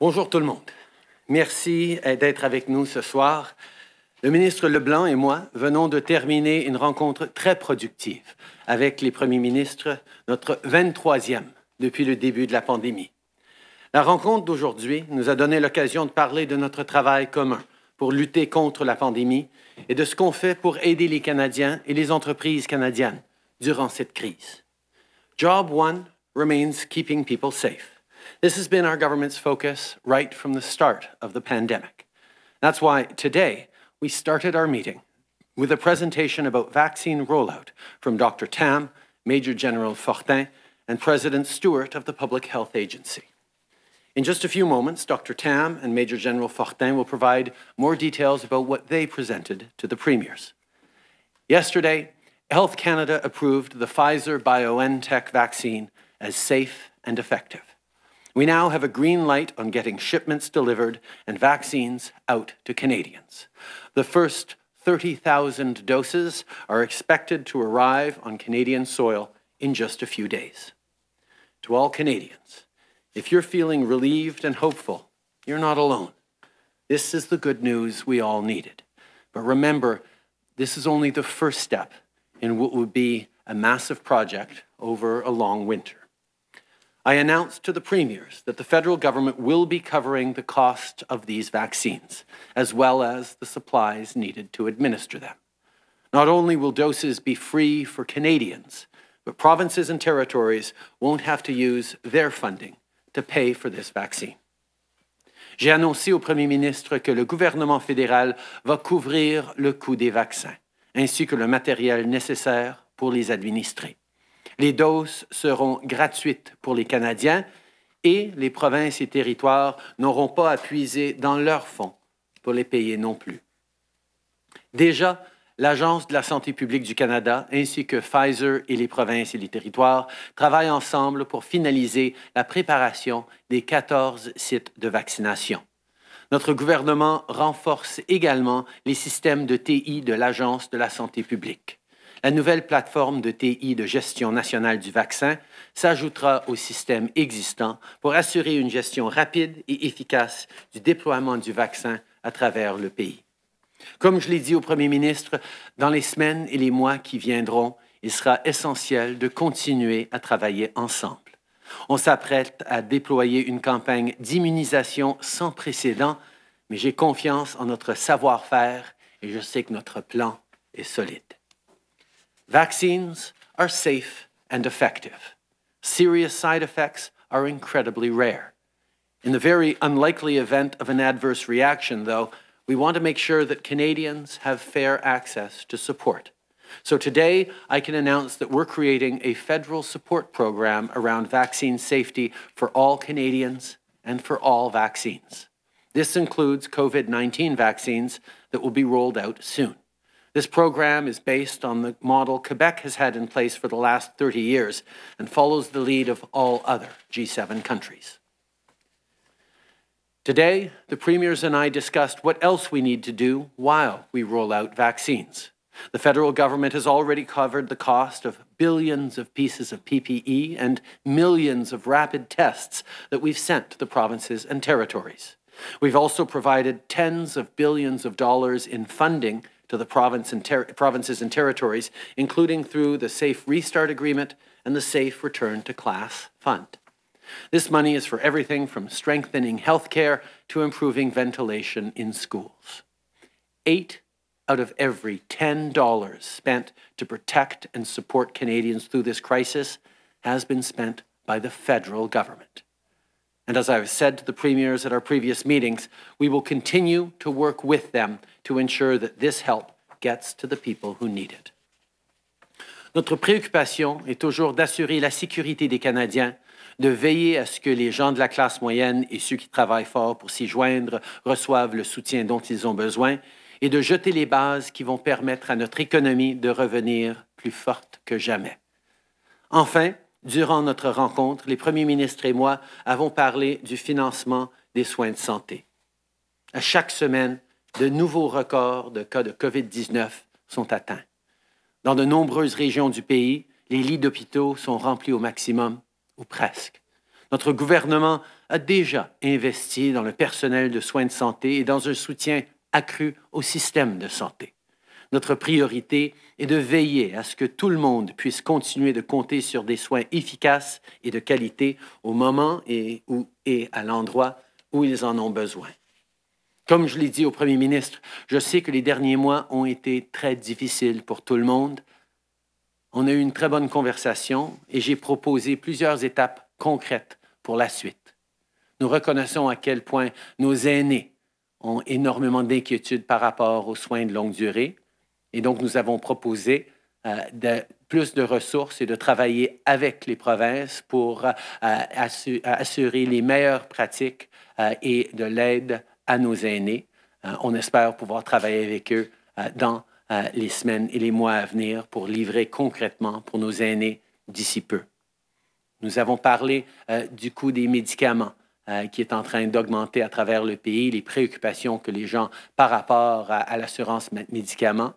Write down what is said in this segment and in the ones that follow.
Bonjour tout le monde. Merci eh, d'être avec nous ce soir. Le ministre Leblanc et moi venons de terminer une rencontre très productive avec les premiers ministres, notre 23e depuis le début de la pandémie. La rencontre d'aujourd'hui nous a donné l'occasion de parler de notre travail commun pour lutter contre la pandémie et de ce qu'on fait pour aider les Canadiens et les entreprises canadiennes durant cette crise. Job one remains keeping people safe. This has been our government's focus right from the start of the pandemic. That's why today we started our meeting with a presentation about vaccine rollout from Dr. Tam, Major General Fortin, and President Stewart of the Public Health Agency. In just a few moments, Dr. Tam and Major General Fortin will provide more details about what they presented to the premiers. Yesterday, Health Canada approved the Pfizer BioNTech vaccine as safe and effective. We now have a green light on getting shipments delivered and vaccines out to Canadians. The first 30,000 doses are expected to arrive on Canadian soil in just a few days. To all Canadians, if you're feeling relieved and hopeful, you're not alone. This is the good news we all needed. But remember, this is only the first step in what would be a massive project over a long winter. I announced to the premiers that the federal government will be covering the cost of these vaccines, as well as the supplies needed to administer them. Not only will doses be free for Canadians, but provinces and territories won't have to use their funding to pay for this vaccine. J'ai annoncé au Premier ministre que le gouvernement fédéral va couvrir le coût des vaccins, ainsi que le matériel nécessaire pour les administrer. Les doses seront gratuites pour les Canadiens et les provinces et territoires n'auront pas à puiser dans leurs fonds pour les payer non plus. Déjà, l'Agence de la santé publique du Canada ainsi que Pfizer et les provinces et les territoires travaillent ensemble pour finaliser la préparation des 14 sites de vaccination. Notre gouvernement renforce également les systèmes de TI de l'Agence de la santé publique. La nouvelle plateforme de TI de gestion nationale du vaccin s'ajoutera au système existant pour assurer une gestion rapide et efficace du déploiement du vaccin à travers le pays. Comme je l'ai dit au Premier ministre, dans les semaines et les mois qui viendront, il sera essentiel de continuer à travailler ensemble. On s'apprête à déployer une campagne d'immunisation sans précédent, mais j'ai confiance en notre savoir-faire et je sais que notre plan est solide. Vaccines are safe and effective. Serious side effects are incredibly rare. In the very unlikely event of an adverse reaction, though, we want to make sure that Canadians have fair access to support. So today, I can announce that we're creating a federal support program around vaccine safety for all Canadians and for all vaccines. This includes COVID 19 vaccines that will be rolled out soon. This program is based on the model Quebec has had in place for the last 30 years and follows the lead of all other G7 countries. Today, the premiers and I discussed what else we need to do while we roll out vaccines. The federal government has already covered the cost of billions of pieces of PPE and millions of rapid tests that we've sent to the provinces and territories. We've also provided tens of billions of dollars in funding to the province and provinces and territories, including through the Safe Restart Agreement and the Safe Return to Class Fund. This money is for everything from strengthening healthcare to improving ventilation in schools. Eight out of every $10 spent to protect and support Canadians through this crisis has been spent by the federal government. And as I've said to the premiers at our previous meetings, we will continue to work with them to ensure that this help gets to the people who need it. Notre préoccupation est toujours d'assurer la sécurité des Canadiens, de veiller à ce que les gens de la classe moyenne et ceux qui travaillent fort pour s'y joindre reçoivent le soutien dont ils ont besoin et de jeter les bases qui vont permettre à notre économie de revenir plus forte que jamais. Enfin, Durant notre rencontre, les premiers ministres et moi avons parlé du financement des soins de santé. À chaque semaine, de nouveaux records de cas de COVID-19 sont atteints. Dans de nombreuses régions du pays, les lits d'hôpitaux sont remplis au maximum, ou presque. Notre gouvernement a déjà investi dans le personnel de soins de santé et dans un soutien accru au système de santé. Notre priorité et de veiller à ce que tout le monde puisse continuer de compter sur des soins efficaces et de qualité au moment et, où, et à l'endroit où ils en ont besoin. Comme je l'ai dit au Premier ministre, je sais que les derniers mois ont été très difficiles pour tout le monde. On a eu une très bonne conversation et j'ai proposé plusieurs étapes concrètes pour la suite. Nous reconnaissons à quel point nos aînés ont énormément d'inquiétudes par rapport aux soins de longue durée et donc, nous avons proposé euh, de, plus de ressources et de travailler avec les provinces pour euh, assurer les meilleures pratiques euh, et de l'aide à nos aînés. on espère pouvoir travailler avec eux dans les semaines et les mois à venir pour livrer concrètement pour nos aînés d'ici peu. Nous avons parlé du coût des médicaments qui est en train d'augmenter à travers le pays, les préoccupations que les gens par rapport à l'assurance médicaments.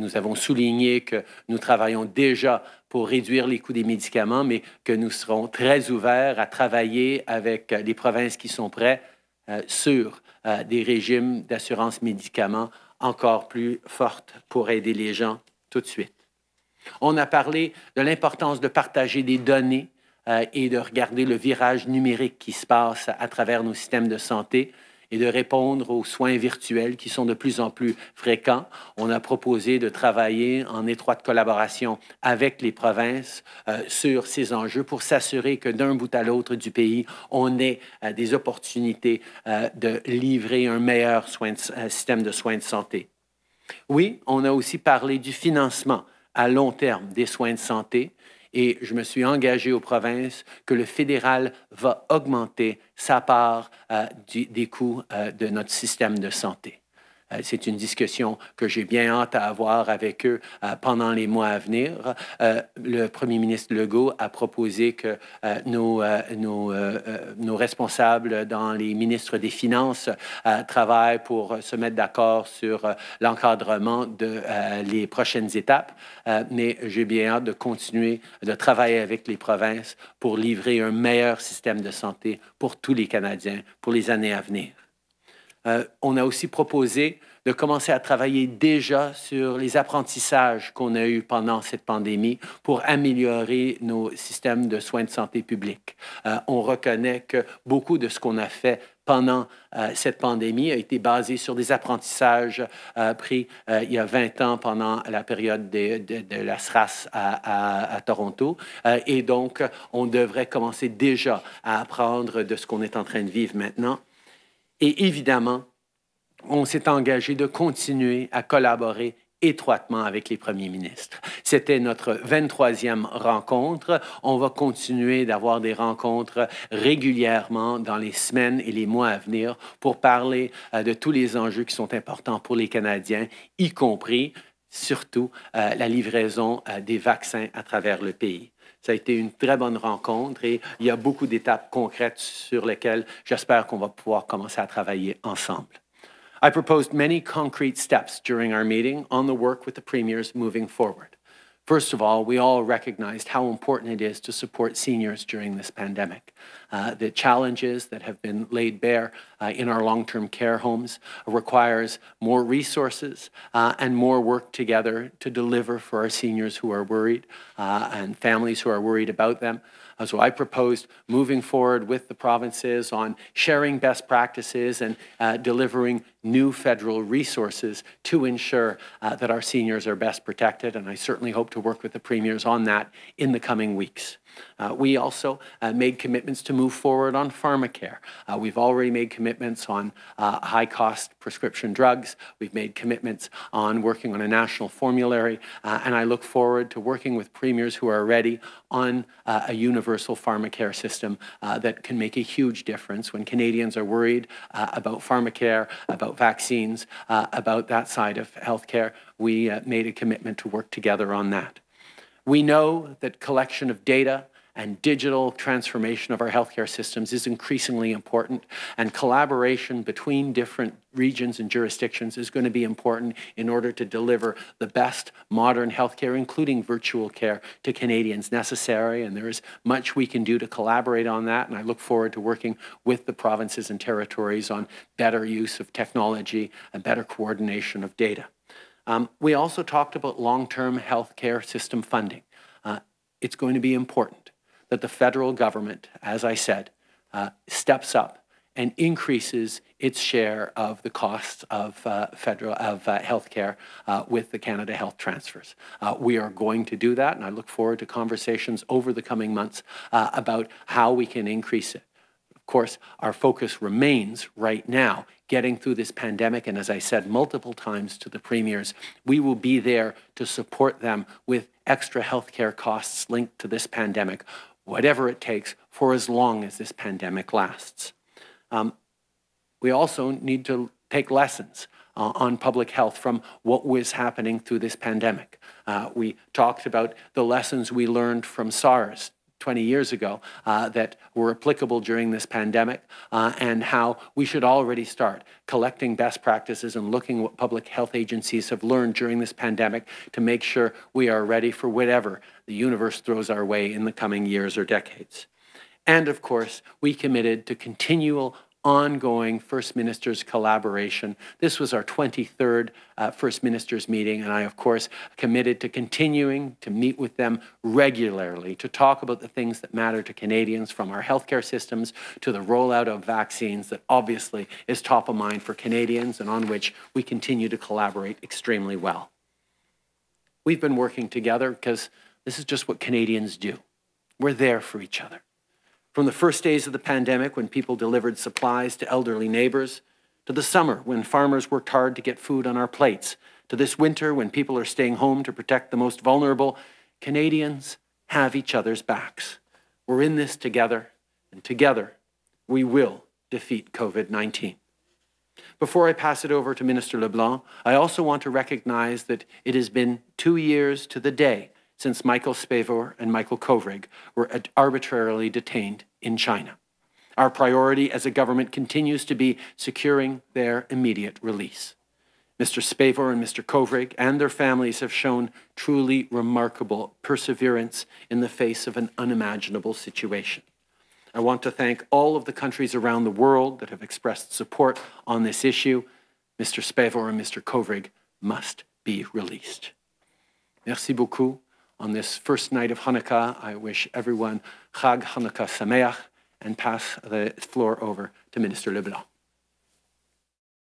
Nous avons souligné que nous travaillons déjà pour réduire les coûts des médicaments, mais que nous serons très ouverts à travailler avec euh, les provinces qui sont prêtes euh, sur euh, des régimes d'assurance médicaments encore plus fortes pour aider les gens tout de suite. On a parlé de l'importance de partager des données et de regarder le virage numérique qui se passe à travers nos systèmes de santé et de répondre aux soins virtuels qui sont de plus en plus fréquents. On a proposé de travailler en étroite collaboration avec les provinces euh, sur ces enjeux pour s'assurer que d'un bout à l'autre du pays, on ait euh, des opportunités euh, de livrer un meilleur système de soins de santé. Oui, on a aussi parlé du financement à long terme des soins de santé. Et je me suis engagé aux provinces que le fédéral va augmenter sa part euh, des coûts euh, de notre système de santé. Euh, c'est une discussion que j'ai bien hâte à avoir avec eux euh, pendant les mois à venir. Euh, le premier ministre Legault a proposé que nos, responsables dans les ministres des Finances travaillent pour se mettre d'accord sur l'encadrement de les prochaines étapes. mais j'ai bien hâte de continuer de travailler avec les provinces pour livrer un meilleur système de santé pour tous les Canadiens pour les années à venir. Euh, on a aussi proposé de commencer à travailler déjà sur les apprentissages qu'on a eus pendant cette pandémie pour améliorer nos systèmes de soins de santé publique. Euh, on reconnaît que beaucoup de ce qu'on a fait pendant euh, cette pandémie a été basé sur des apprentissages pris il y a 20 ans pendant la période de, la SRAS à Toronto. et donc, on devrait commencer déjà à apprendre de ce qu'on est en train de vivre maintenant. Et évidemment, on s'est engagé de continuer à collaborer étroitement avec les premiers ministres. C'était notre 23e rencontre. On va continuer d'avoir des rencontres régulièrement dans les semaines et les mois à venir pour parler euh, de tous les enjeux qui sont importants pour les Canadiens, y compris surtout euh, la livraison euh, des vaccins à travers le pays. Ça a été une très bonne rencontre et il y a beaucoup d'étapes concrètes sur lesquelles j'espère qu'on va pouvoir commencer à travailler ensemble. I proposed many concrete steps during our meeting on the work with the premiers moving forward. First of all, we all recognized how important it is to support seniors during this pandemic. Uh, the challenges that have been laid bare uh, in our long-term care homes requires more resources uh, and more work together to deliver for our seniors who are worried uh, and families who are worried about them. Uh, so I proposed moving forward with the provinces on sharing best practices and uh, delivering new federal resources to ensure uh, that our seniors are best protected. And I certainly hope to work with the premiers on that in the coming weeks. Uh, we also uh, made commitments to move forward on pharmacare. Uh, we've already made commitments on uh, high-cost prescription drugs. We've made commitments on working on a national formulary, uh, and I look forward to working with premiers who are ready on uh, a universal universal pharmacare system uh, that can make a huge difference when Canadians are worried uh, about pharmacare, about vaccines, uh, about that side of healthcare. We uh, made a commitment to work together on that. We know that collection of data, and digital transformation of our healthcare systems is increasingly important, and collaboration between different regions and jurisdictions is going to be important in order to deliver the best modern healthcare, including virtual care, to Canadians necessary. And there is much we can do to collaborate on that. And I look forward to working with the provinces and territories on better use of technology and better coordination of data. Um, we also talked about long-term healthcare system funding. Uh, it's going to be important that the federal government, as I said, uh, steps up and increases its share of the costs of uh, federal of uh, healthcare uh, with the Canada Health transfers. Uh, we are going to do that, and I look forward to conversations over the coming months uh, about how we can increase it. Of course, our focus remains right now getting through this pandemic, and as I said multiple times to the premiers, we will be there to support them with extra healthcare costs linked to this pandemic whatever it takes, for as long as this pandemic lasts. Um, we also need to take lessons uh, on public health from what was happening through this pandemic. Uh, we talked about the lessons we learned from SARS 20 years ago uh, that were applicable during this pandemic uh, and how we should already start collecting best practices and looking what public health agencies have learned during this pandemic to make sure we are ready for whatever the universe throws our way in the coming years or decades. And of course, we committed to continual ongoing First Ministers collaboration. This was our 23rd uh, First Ministers meeting, and I, of course, committed to continuing to meet with them regularly to talk about the things that matter to Canadians, from our healthcare systems to the rollout of vaccines that obviously is top of mind for Canadians and on which we continue to collaborate extremely well. We've been working together because this is just what Canadians do. We're there for each other. From the first days of the pandemic, when people delivered supplies to elderly neighbors, to the summer, when farmers worked hard to get food on our plates, to this winter, when people are staying home to protect the most vulnerable, Canadians have each other's backs. We're in this together, and together we will defeat COVID 19. Before I pass it over to Minister LeBlanc, I also want to recognize that it has been two years to the day since Michael Spavor and Michael Kovrig were arbitrarily detained in China. Our priority as a government continues to be securing their immediate release. Mr. Spavor and Mr. Kovrig and their families have shown truly remarkable perseverance in the face of an unimaginable situation. I want to thank all of the countries around the world that have expressed support on this issue. Mr. Spavor and Mr. Kovrig must be released. Merci beaucoup on this first night of Hanukkah, I wish everyone Chag Hanukkah Sameach and pass the floor over to Minister Leblanc.